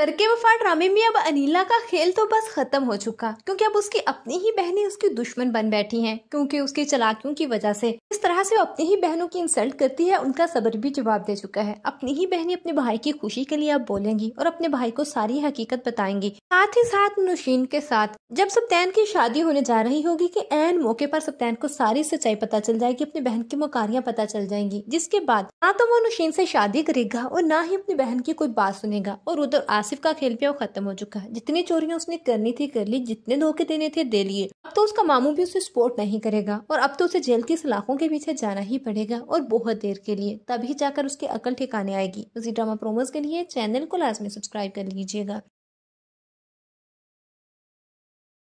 तरके वफा ड्रामे में अब अनिला का खेल तो बस खत्म हो चुका क्योंकि अब उसकी अपनी ही बहनें उसकी दुश्मन बन बैठी हैं क्योंकि उसकी चलाकियों की वजह से इस तरह से वो अपनी ही बहनों की इंसल्ट करती है उनका सबर भी जवाब दे चुका है अपनी ही बहनें अपने भाई की खुशी के लिए अब बोलेंगी और अपने भाई को सारी हकीकत बताएंगी साथ ही साथ नुशीन के साथ जब सप्तान की शादी होने जा रही होगी की एन मौके पर सप्तान को सारी सच्चाई पता चल जाएगी अपनी बहन की मुकारियाँ पता चल जाएंगी जिसके बाद ना तो वो नुशीन से शादी करेगा और ना ही अपनी बहन की कोई बात सुनेगा और उधर आस आसिफ का खेल प्या खत्म हो चुका है जितनी चोरियां उसने करनी थी कर ली जितने धोखे देने थे दे लिए अब तो उसका मामू भी उसे सपोर्ट नहीं करेगा और अब तो उसे जेल की सलाखों के पीछे जाना ही पड़ेगा और बहुत देर के लिए तभी जाकर उसकी अकल ठिकाने आएगी उसी ड्रामा प्रोमोज के लिए चैनल को लाजमी सब्सक्राइब कर लीजिएगा